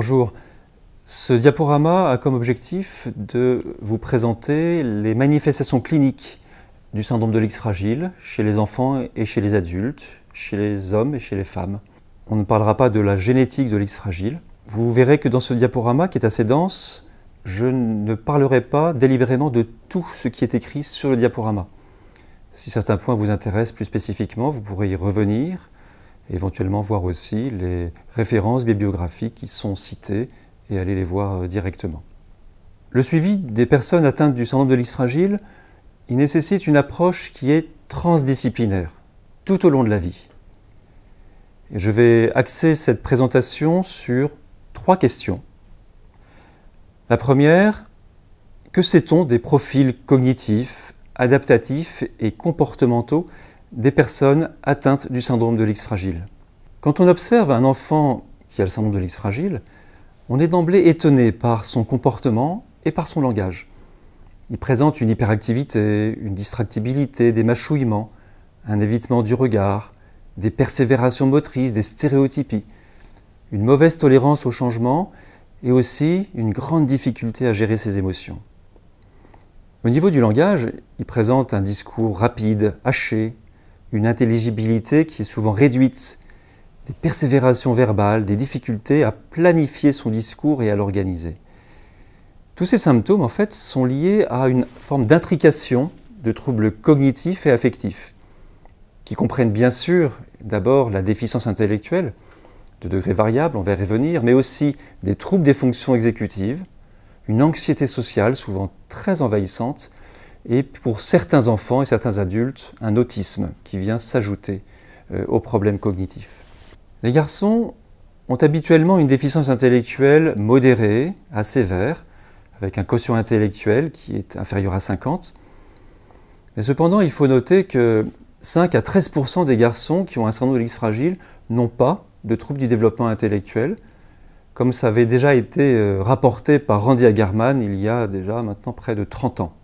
Bonjour. Ce diaporama a comme objectif de vous présenter les manifestations cliniques du syndrome de l'X fragile chez les enfants et chez les adultes, chez les hommes et chez les femmes. On ne parlera pas de la génétique de l'X fragile. Vous verrez que dans ce diaporama qui est assez dense, je ne parlerai pas délibérément de tout ce qui est écrit sur le diaporama. Si certains points vous intéressent plus spécifiquement, vous pourrez y revenir éventuellement voir aussi les références bibliographiques qui sont citées et aller les voir euh, directement. Le suivi des personnes atteintes du syndrome de l'X fragile, il nécessite une approche qui est transdisciplinaire tout au long de la vie. je vais axer cette présentation sur trois questions. La première, que sait-on des profils cognitifs, adaptatifs et comportementaux des personnes atteintes du syndrome de l'X fragile. Quand on observe un enfant qui a le syndrome de l'X fragile, on est d'emblée étonné par son comportement et par son langage. Il présente une hyperactivité, une distractibilité, des mâchouillements, un évitement du regard, des persévérations motrices, des stéréotypies, une mauvaise tolérance au changement et aussi une grande difficulté à gérer ses émotions. Au niveau du langage, il présente un discours rapide, haché, une intelligibilité qui est souvent réduite, des persévérations verbales, des difficultés à planifier son discours et à l'organiser. Tous ces symptômes, en fait, sont liés à une forme d'intrication de troubles cognitifs et affectifs, qui comprennent bien sûr d'abord la déficience intellectuelle, de degrés variables, on va y revenir, mais aussi des troubles des fonctions exécutives, une anxiété sociale souvent très envahissante, et pour certains enfants et certains adultes, un autisme qui vient s'ajouter euh, aux problèmes cognitifs. Les garçons ont habituellement une déficience intellectuelle modérée à sévère, avec un quotient intellectuel qui est inférieur à 50. cependant, il faut noter que 5 à 13 des garçons qui ont un syndrome de l'X fragile n'ont pas de troubles du développement intellectuel, comme ça avait déjà été euh, rapporté par Randy Agarman il y a déjà maintenant près de 30 ans.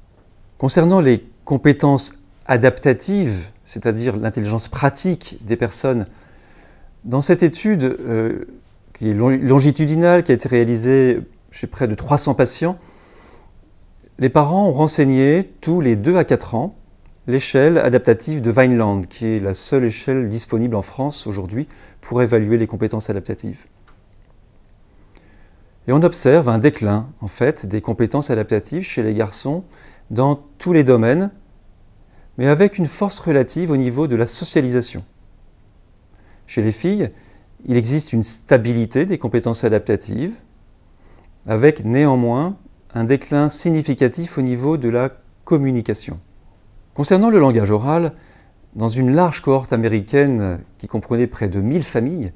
Concernant les compétences adaptatives, c'est-à-dire l'intelligence pratique des personnes, dans cette étude euh, qui est longitudinale, qui a été réalisée chez près de 300 patients, les parents ont renseigné tous les 2 à 4 ans l'échelle adaptative de Vineland, qui est la seule échelle disponible en France aujourd'hui pour évaluer les compétences adaptatives. Et on observe un déclin, en fait, des compétences adaptatives chez les garçons dans tous les domaines, mais avec une force relative au niveau de la socialisation. Chez les filles, il existe une stabilité des compétences adaptatives, avec néanmoins un déclin significatif au niveau de la communication. Concernant le langage oral, dans une large cohorte américaine qui comprenait près de 1000 familles,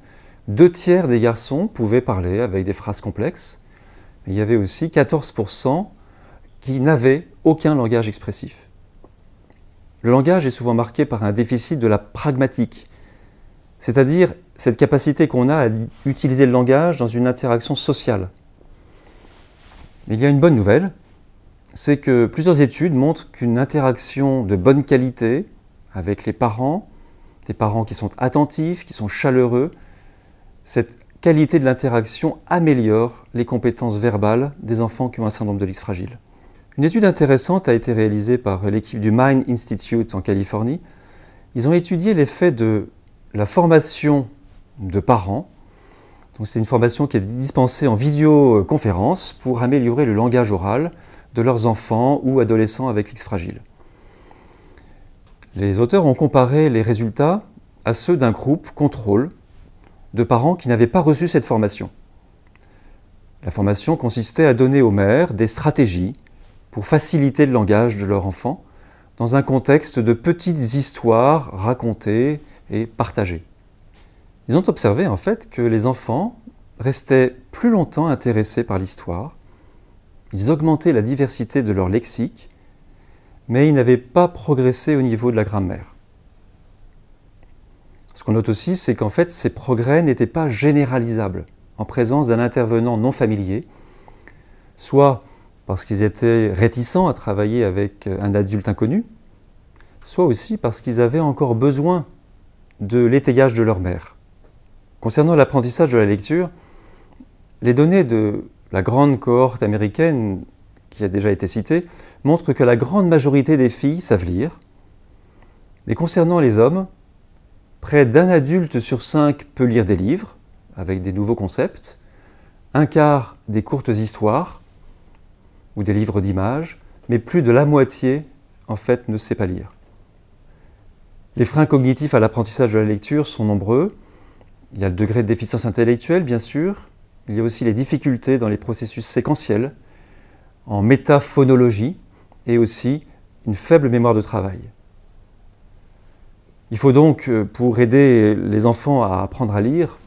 deux tiers des garçons pouvaient parler avec des phrases complexes. il y avait aussi 14% qui n'avaient aucun langage expressif. Le langage est souvent marqué par un déficit de la pragmatique, c'est-à-dire cette capacité qu'on a à utiliser le langage dans une interaction sociale. Il y a une bonne nouvelle, c'est que plusieurs études montrent qu'une interaction de bonne qualité avec les parents, des parents qui sont attentifs, qui sont chaleureux, cette qualité de l'interaction améliore les compétences verbales des enfants qui ont un syndrome de l'X fragile. Une étude intéressante a été réalisée par l'équipe du Mind Institute en Californie. Ils ont étudié l'effet de la formation de parents. C'est une formation qui est dispensée en vidéoconférence pour améliorer le langage oral de leurs enfants ou adolescents avec l'X fragile. Les auteurs ont comparé les résultats à ceux d'un groupe contrôle de parents qui n'avaient pas reçu cette formation. La formation consistait à donner aux mères des stratégies pour faciliter le langage de leur enfant dans un contexte de petites histoires racontées et partagées. Ils ont observé en fait que les enfants restaient plus longtemps intéressés par l'histoire, ils augmentaient la diversité de leur lexique, mais ils n'avaient pas progressé au niveau de la grammaire. Ce qu'on note aussi, c'est qu'en fait, ces progrès n'étaient pas généralisables en présence d'un intervenant non familier, soit parce qu'ils étaient réticents à travailler avec euh, un adulte inconnu, soit aussi parce qu'ils avaient encore besoin de l'étayage de leur mère. Concernant l'apprentissage de la lecture, les données de la grande cohorte américaine qui a déjà été citée montrent que la grande majorité des filles savent lire, mais concernant les hommes, Près d'un adulte sur cinq peut lire des livres, avec des nouveaux concepts, un quart des courtes histoires ou des livres d'images, mais plus de la moitié, en fait, ne sait pas lire. Les freins cognitifs à l'apprentissage de la lecture sont nombreux. Il y a le degré de déficience intellectuelle, bien sûr. Il y a aussi les difficultés dans les processus séquentiels, en métaphonologie, et aussi une faible mémoire de travail. Il faut donc, euh, pour aider les enfants à apprendre à lire,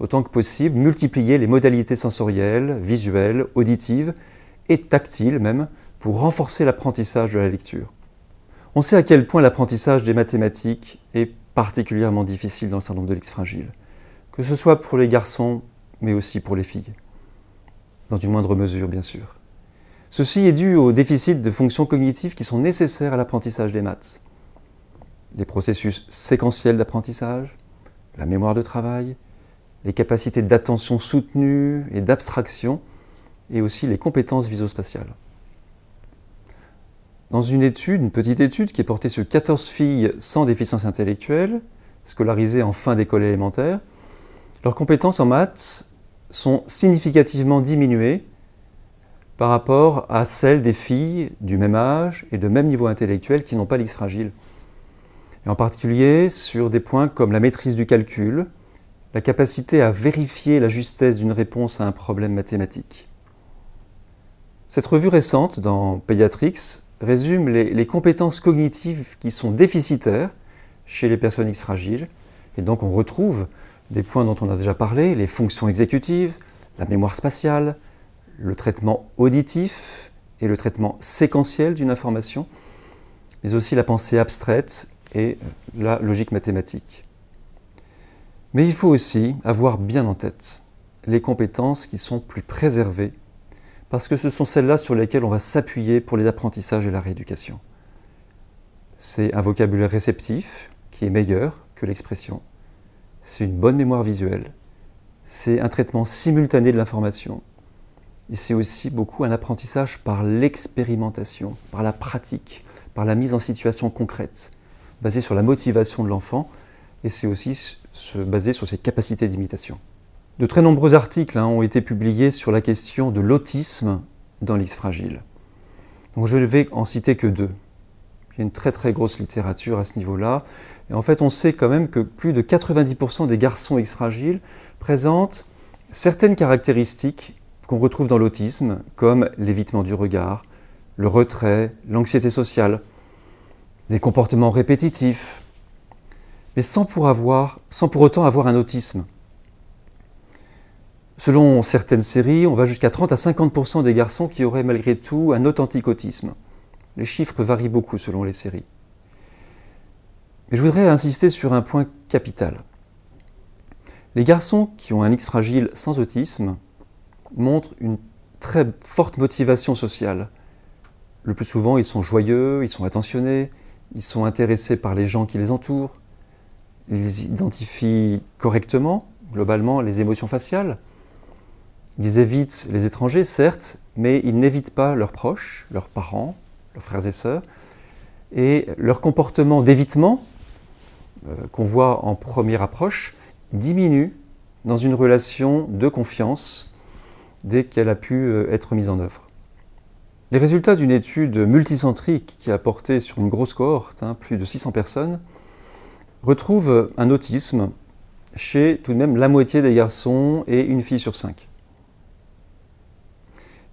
autant que possible, multiplier les modalités sensorielles, visuelles, auditives et tactiles même, pour renforcer l'apprentissage de la lecture. On sait à quel point l'apprentissage des mathématiques est particulièrement difficile dans le syndrome de l'X que ce soit pour les garçons, mais aussi pour les filles, dans une moindre mesure bien sûr. Ceci est dû au déficit de fonctions cognitives qui sont nécessaires à l'apprentissage des maths les processus séquentiels d'apprentissage, la mémoire de travail, les capacités d'attention soutenue et d'abstraction, et aussi les compétences viso-spatiales. Dans une étude, une petite étude qui est portée sur 14 filles sans déficience intellectuelle, scolarisées en fin d'école élémentaire, leurs compétences en maths sont significativement diminuées par rapport à celles des filles du même âge et de même niveau intellectuel qui n'ont pas l'X fragile et en particulier sur des points comme la maîtrise du calcul, la capacité à vérifier la justesse d'une réponse à un problème mathématique. Cette revue récente dans Pediatrix résume les, les, compétences cognitives qui sont déficitaires chez les personnes X fragiles, et donc on retrouve des points dont on a déjà parlé, les fonctions exécutives, la mémoire spatiale, le traitement auditif et le traitement séquentiel d'une information, mais aussi la pensée abstraite, et la logique mathématique. Mais il faut aussi avoir bien en tête les compétences qui sont plus préservées, parce que ce sont celles-là sur lesquelles on va s'appuyer pour les apprentissages et la rééducation. C'est un vocabulaire réceptif qui est meilleur que l'expression, c'est une bonne mémoire visuelle, c'est un traitement simultané de l'information, et c'est aussi beaucoup un apprentissage par l'expérimentation, par la pratique, par la mise en situation concrète basé sur la motivation de l'enfant et c'est aussi se baser sur ses capacités d'imitation. De très nombreux articles hein, ont été publiés sur la question de l'autisme dans l'X fragile. je ne vais en citer que deux. Il y a une très très grosse littérature à ce niveau-là. Et en fait, on sait quand même que plus de 90% des garçons X fragiles présentent certaines caractéristiques qu'on retrouve dans l'autisme, comme l'évitement du regard, le retrait, l'anxiété sociale des comportements répétitifs, mais sans pour, avoir, sans pour autant avoir un autisme. Selon certaines séries, on va jusqu'à 30 à 50% des garçons qui auraient malgré tout un authentique autisme. Les chiffres varient beaucoup selon les séries. Mais je voudrais insister sur un point capital. Les garçons qui ont un X fragile sans autisme montrent une très forte motivation sociale. Le plus souvent, ils sont joyeux, ils sont attentionnés, ils sont intéressés par les gens qui les entourent, ils identifient correctement, globalement, les émotions faciales, ils évitent les étrangers, certes, mais ils n'évitent pas leurs proches, leurs parents, leurs frères et sœurs, et leur comportement d'évitement, euh, qu'on voit en première approche, diminue dans une relation de confiance dès qu'elle a pu euh, être mise en œuvre. Les résultats d'une étude multicentrique qui a porté sur une grosse cohorte, hein, plus de 600 personnes, retrouvent un autisme chez tout de même la moitié des garçons et une fille sur cinq.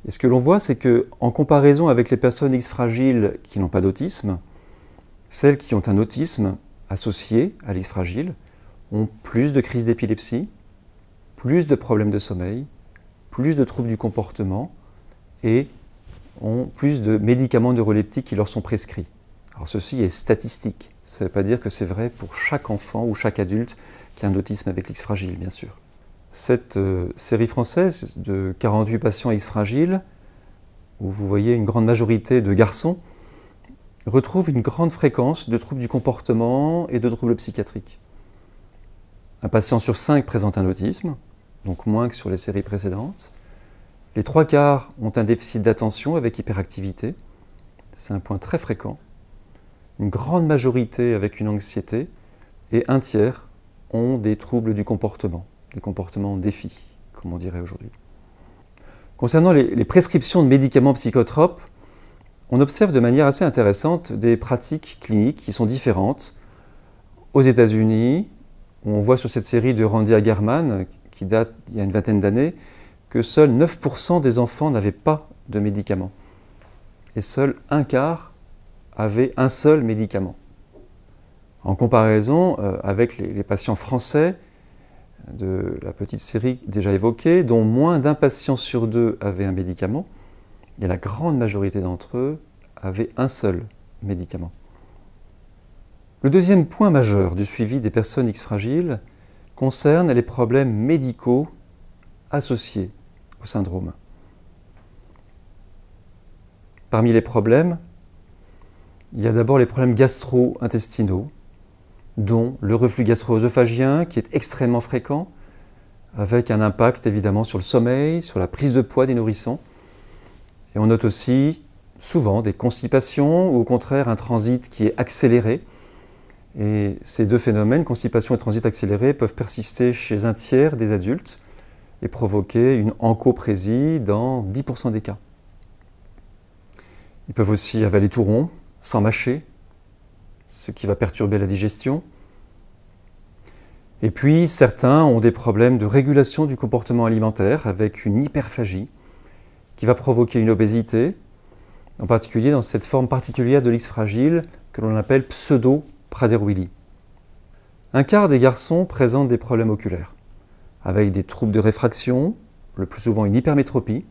Et ce que l'on voit, c'est que en comparaison avec les personnes X fragiles qui n'ont pas d'autisme, celles qui ont un autisme associé à l'X fragile ont plus de crises d'épilepsie, plus de problèmes de sommeil, plus de troubles du comportement et ont plus de médicaments neuroleptiques qui leur sont prescrits. Alors ceci est statistique. Ça ne veut pas dire que c'est vrai pour chaque enfant ou chaque adulte qui a un autisme avec l'X fragile, bien sûr. Cette euh, série française de 48 patients X fragile, où vous voyez une grande majorité de garçons, retrouve une grande fréquence de troubles du comportement et de troubles psychiatriques. Un patient sur cinq présente un autisme, donc moins que sur les séries précédentes. Les trois quarts ont un déficit d'attention avec hyperactivité. C'est un point très fréquent. Une grande majorité avec une anxiété. Et un tiers ont des troubles du comportement, des comportements en défi, comme on dirait aujourd'hui. Concernant les, prescriptions de médicaments psychotropes, on observe de manière assez intéressante des pratiques cliniques qui sont différentes. Aux États-Unis, on voit sur cette série de Randy Agerman, qui date il y a une vingtaine d'années, que seuls 9% des enfants n'avaient pas de médicaments. Et seul un quart avait un seul médicament. En comparaison euh, avec les, les, patients français de la petite série déjà évoquée, dont moins d'un patient sur deux avait un médicament, et la grande majorité d'entre eux avaient un seul médicament. Le deuxième point majeur du suivi des personnes X fragiles concerne les problèmes médicaux associés au syndrome. Parmi les problèmes, il y a d'abord les problèmes gastro-intestinaux, dont le reflux gastro-œsophagien qui est extrêmement fréquent, avec un impact évidemment sur le sommeil, sur la prise de poids des nourrissons. Et on note aussi souvent des constipations ou au contraire un transit qui est accéléré. Et ces deux phénomènes, constipation et transit accéléré, peuvent persister chez un tiers des adultes et provoquer une encoprésie dans 10% des cas. Ils peuvent aussi avaler tout rond, sans mâcher, ce qui va perturber la digestion. Et puis, certains ont des problèmes de régulation du comportement alimentaire avec une hyperphagie qui va provoquer une obésité, en particulier dans cette forme particulière de l'X fragile que l'on appelle pseudo-Prader-Willi. Un quart des garçons présentent des problèmes oculaires avec des troubles de réfraction, le plus souvent une hypermétropie,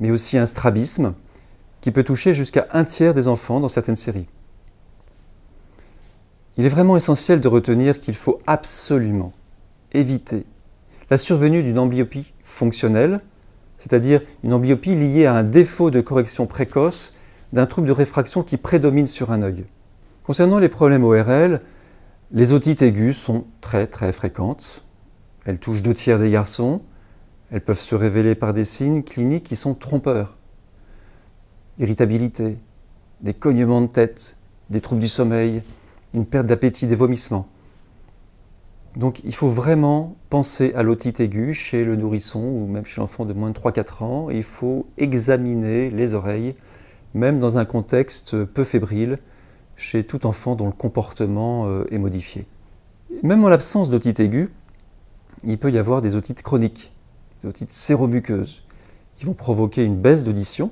mais aussi un strabisme qui peut toucher jusqu'à un tiers des enfants dans certaines séries. Il est vraiment essentiel de retenir qu'il faut absolument éviter la survenue d'une amblyopie fonctionnelle, c'est-à-dire une amblyopie liée à un défaut de correction précoce d'un trouble de réfraction qui prédomine sur un œil. Concernant les problèmes ORL, les otites aiguës sont très très fréquentes, elles touchent deux tiers des garçons. Elles peuvent se révéler par des signes cliniques qui sont trompeurs. Irritabilité, des cognements de tête, des troubles du sommeil, une perte d'appétit, des vomissements. Donc il faut vraiment penser à l'otite aiguë chez le nourrisson ou même chez l'enfant de moins de 3-4 ans. il faut examiner les oreilles, même dans un contexte peu fébrile, chez tout enfant dont le comportement euh, est modifié. Même en l'absence d'otite aiguë, il peut y avoir des otites chroniques, des otites séromuqueuses, qui vont provoquer une baisse d'audition,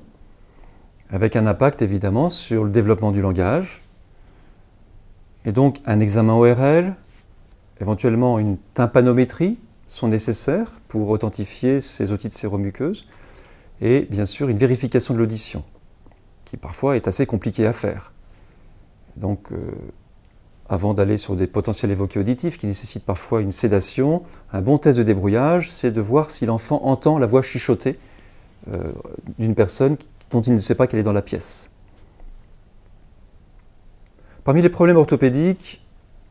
avec un impact évidemment sur le développement du langage. Et donc un examen ORL, éventuellement une tympanométrie sont nécessaires pour authentifier ces otites séromuqueuses et bien sûr une vérification de l'audition qui parfois est assez compliquée à faire. Donc euh, avant d'aller sur des potentiels évoqués auditifs qui nécessitent parfois une sédation, un bon test de débrouillage, c'est de voir si l'enfant entend la voix chuchotée euh, d'une personne dont il ne sait pas qu'elle est dans la pièce. Parmi les problèmes orthopédiques,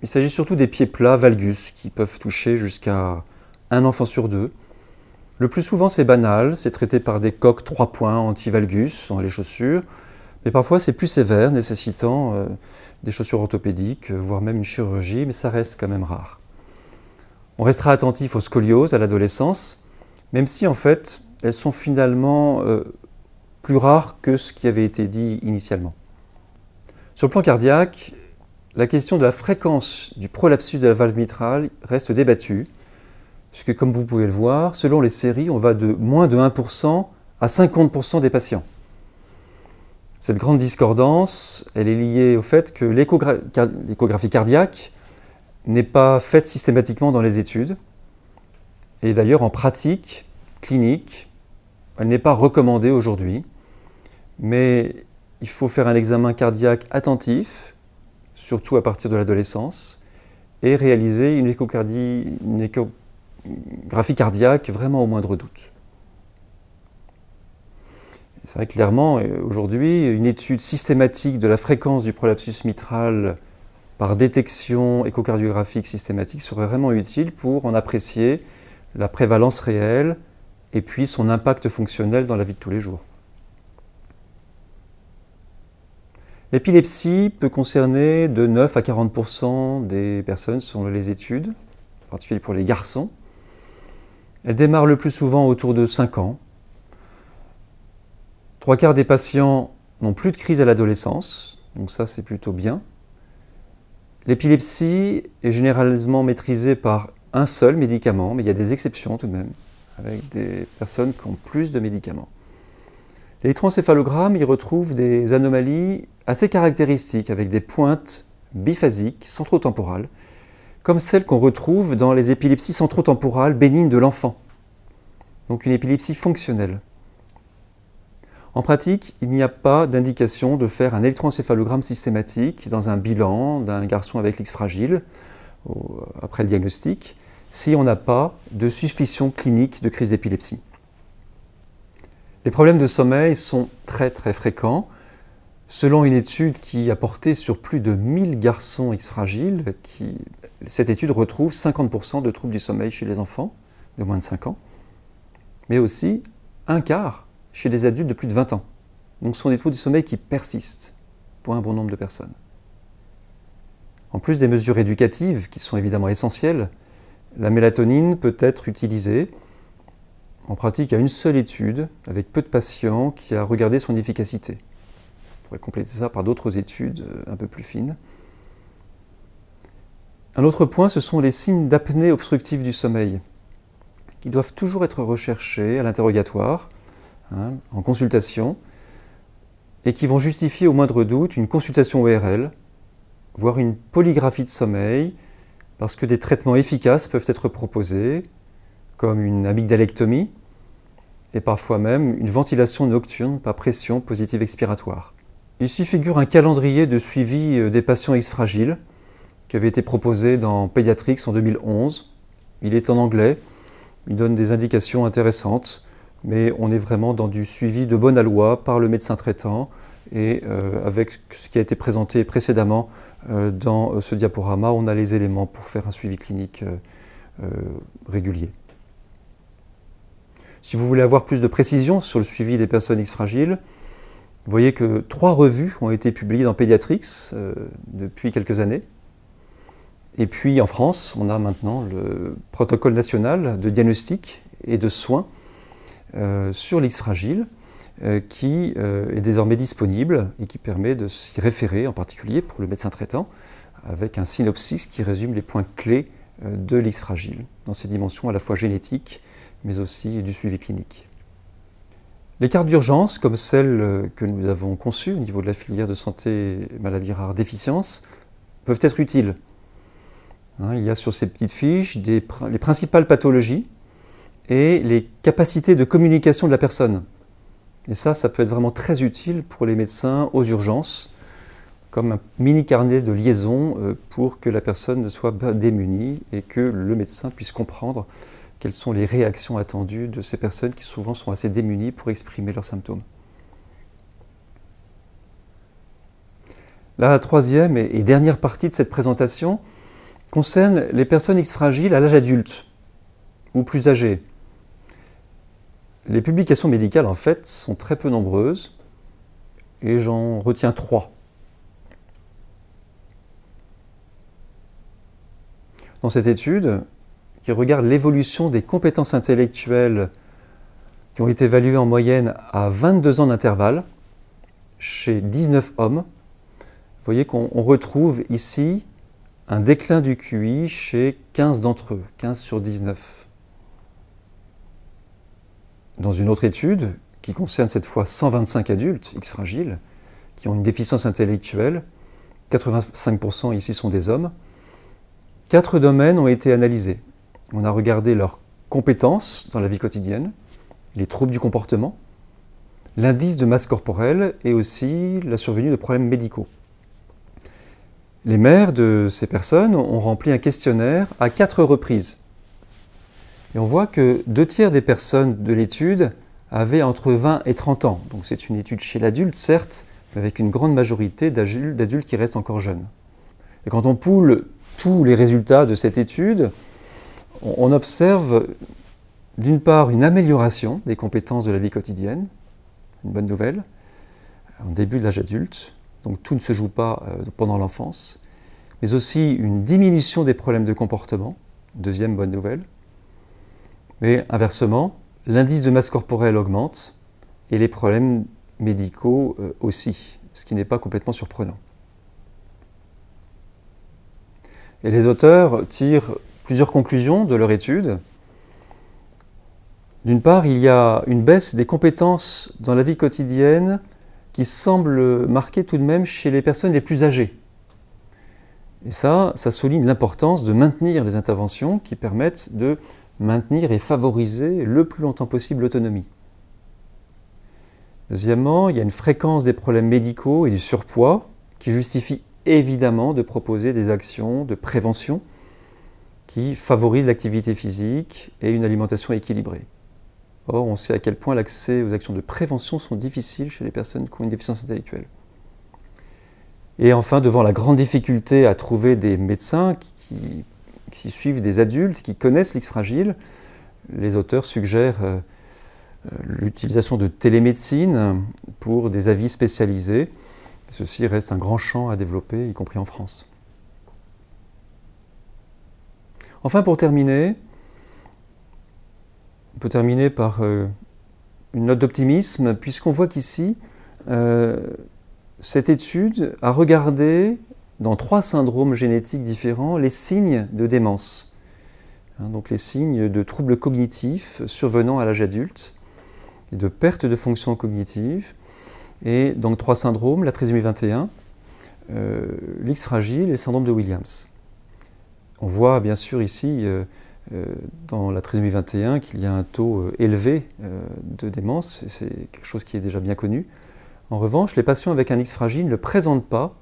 il s'agit surtout des pieds plats valgus qui peuvent toucher jusqu'à un enfant sur deux. Le plus souvent, c'est banal, c'est traité par des coques trois points anti-valgus dans les chaussures, mais parfois, c'est plus sévère, nécessitant euh, des chaussures orthopédiques, euh, voire même une chirurgie, mais ça reste quand même rare. On restera attentif aux scolioses à l'adolescence, même si en fait, elles sont finalement euh, plus rares que ce qui avait été dit initialement. Sur le plan cardiaque, la question de la fréquence du prolapsus de la valve mitrale reste débattue, puisque comme vous pouvez le voir, selon les séries, on va de moins de 1% à 50% des patients. Cette grande discordance, elle est liée au fait que l'échographie cardiaque n'est pas faite systématiquement dans les études. Et d'ailleurs, en pratique clinique, elle n'est pas recommandée aujourd'hui. Mais il faut faire un examen cardiaque attentif, surtout à partir de l'adolescence, et réaliser une, échographie cardiaque vraiment au moindre doute. C'est vrai clairement, euh, aujourd'hui, une étude systématique de la fréquence du prolapsus mitral par détection échocardiographique systématique serait vraiment utile pour en apprécier la prévalence réelle et puis son impact fonctionnel dans la vie de tous les jours. L'épilepsie peut concerner de 9 à 40 des personnes selon les études, en particulier pour les garçons. Elle démarre le plus souvent autour de 5 ans Trois quarts des patients n'ont plus de crise à l'adolescence, donc ça c'est plutôt bien. L'épilepsie est généralement maîtrisée par un seul médicament, mais il y a des exceptions tout de même, avec des personnes qui ont plus de médicaments. Les transcéphalogrammes, y retrouvent des anomalies assez caractéristiques, avec des pointes biphasiques, centrotemporales, comme celles qu'on retrouve dans les épilepsies centrotemporales bénignes de l'enfant. Donc une épilepsie fonctionnelle. En pratique, il n'y a pas d'indication de faire un électroencéphalogramme systématique dans un bilan d'un garçon avec l'X fragile après le diagnostic si on n'a pas de suspicion clinique de crise d'épilepsie. Les problèmes de sommeil sont très très fréquents. Selon une étude qui a porté sur plus de 1000 garçons X fragiles, cette étude retrouve 50% de troubles du sommeil chez les enfants de moins de 5 ans, mais aussi un quart chez des adultes de plus de 20 ans. Donc ce sont des troubles du sommeil qui persistent pour un bon nombre de personnes. En plus des mesures éducatives qui sont évidemment essentielles, la mélatonine peut être utilisée. En pratique, il y a une seule étude avec peu de patients qui a regardé son efficacité. On pourrait compléter ça par d'autres études euh, un peu plus fines. Un autre point, ce sont les signes d'apnée obstructive du sommeil, qui doivent toujours être recherchés à l'interrogatoire Hein, en consultation, et qui vont justifier au moindre doute une consultation ORL, voire une polygraphie de sommeil, parce que des traitements efficaces peuvent être proposés, comme une amygdalectomie, et parfois même une ventilation nocturne par pression positive expiratoire. Ici figure un calendrier de suivi euh, des patients X-fragiles qui avait été proposé dans Pediatrix en 2011. Il est en anglais, il donne des indications intéressantes mais on est vraiment dans du suivi de bonne loi par le médecin traitant et euh, avec ce qui a été présenté précédemment euh, dans euh, ce diaporama, on a les éléments pour faire un suivi clinique régulier. Si vous voulez avoir plus de précisions sur le suivi des personnes X fragiles, vous voyez que trois revues ont été publiées dans Pédiatrix depuis quelques années. Et puis en France, on a maintenant le protocole national de diagnostic et de soins euh, sur l'X fragile euh, qui euh, est désormais disponible et qui permet de s'y référer, en particulier pour le médecin traitant, avec un synopsis qui résume les points clés de l'X fragile, dans ses dimensions à la fois génétiques, mais aussi du suivi clinique. Les cartes d'urgence, comme celles que nous avons conçues au niveau de la filière de santé maladies rares déficience, peuvent être utiles. Hein, il y a sur ces petites fiches les principales pathologies et les capacités de communication de la personne. Et ça, ça peut être vraiment très utile pour les médecins aux urgences, comme un mini carnet de liaison euh, pour que la personne ne soit pas démunie et que le médecin puisse comprendre quelles sont les réactions attendues de ces personnes qui souvent sont assez démunies pour exprimer leurs symptômes. La troisième et dernière partie de cette présentation concerne les personnes X fragiles à l'âge adulte ou plus âgées. Les publications médicales, en fait, sont très peu nombreuses, et j'en retiens trois. Dans cette étude, qui regarde l'évolution des compétences intellectuelles qui ont été évaluées en moyenne à 22 ans d'intervalle chez 19 hommes, vous voyez qu'on retrouve ici un déclin du QI chez 15 d'entre eux, 15 sur 19 dans une autre étude qui concerne cette fois 125 adultes X fragiles qui ont une déficience intellectuelle, 85% ici sont des hommes, quatre domaines ont été analysés. On a regardé leurs compétences dans la vie quotidienne, les troubles du comportement, l'indice de masse corporelle et aussi la survenue de problèmes médicaux. Les mères de ces personnes ont rempli un questionnaire à quatre reprises et on voit que deux tiers des personnes de l'étude avaient entre 20 et 30 ans. Donc c'est une étude chez l'adulte, certes, mais avec une grande majorité d'adultes qui restent encore jeunes. Et quand on poule tous les résultats de cette étude, on observe d'une part une amélioration des compétences de la vie quotidienne, une bonne nouvelle, en début de l'âge adulte, donc tout ne se joue pas euh, pendant l'enfance, mais aussi une diminution des problèmes de comportement, deuxième bonne nouvelle, mais inversement, l'indice de masse corporelle augmente et les problèmes médicaux euh, aussi, ce qui n'est pas complètement surprenant. Et les auteurs tirent plusieurs conclusions de leur étude. D'une part, il y a une baisse des compétences dans la vie quotidienne qui semble marquée tout de même chez les personnes les plus âgées. Et ça, ça souligne l'importance de maintenir les interventions qui permettent de maintenir et favoriser le plus longtemps possible l'autonomie. Deuxièmement, il y a une fréquence des problèmes médicaux et du surpoids qui justifie évidemment de proposer des actions de prévention qui favorisent l'activité physique et une alimentation équilibrée. Or, on sait à quel point l'accès aux actions de prévention sont difficiles chez les personnes qui ont une déficience intellectuelle. Et enfin, devant la grande difficulté à trouver des médecins qui qui suivent des adultes qui connaissent l'X fragile. Les auteurs suggèrent euh, euh, l'utilisation de télémédecine pour des avis spécialisés. Ceci reste un grand champ à développer, y compris en France. Enfin, pour terminer, on peut terminer par euh, une note d'optimisme, puisqu'on voit qu'ici, cette étude a regardé dans trois syndromes génétiques différents les signes de démence, hein, donc les signes de troubles cognitifs survenant à l'âge adulte, et de perte de fonction cognitive, et donc trois syndromes, la trisomie 21, euh, l'X fragile et le syndrome de Williams. On voit bien sûr ici euh, euh, dans la trisomie 21 qu'il y a un taux élevé de démence, c'est quelque chose qui est déjà bien connu. En revanche, les patients avec un X fragile ne présentent pas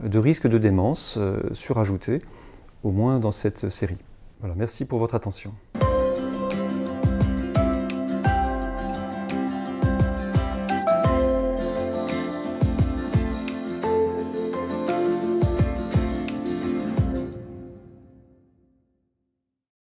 de risque de démence euh, surajouté, au moins dans cette série. Voilà, merci pour votre attention.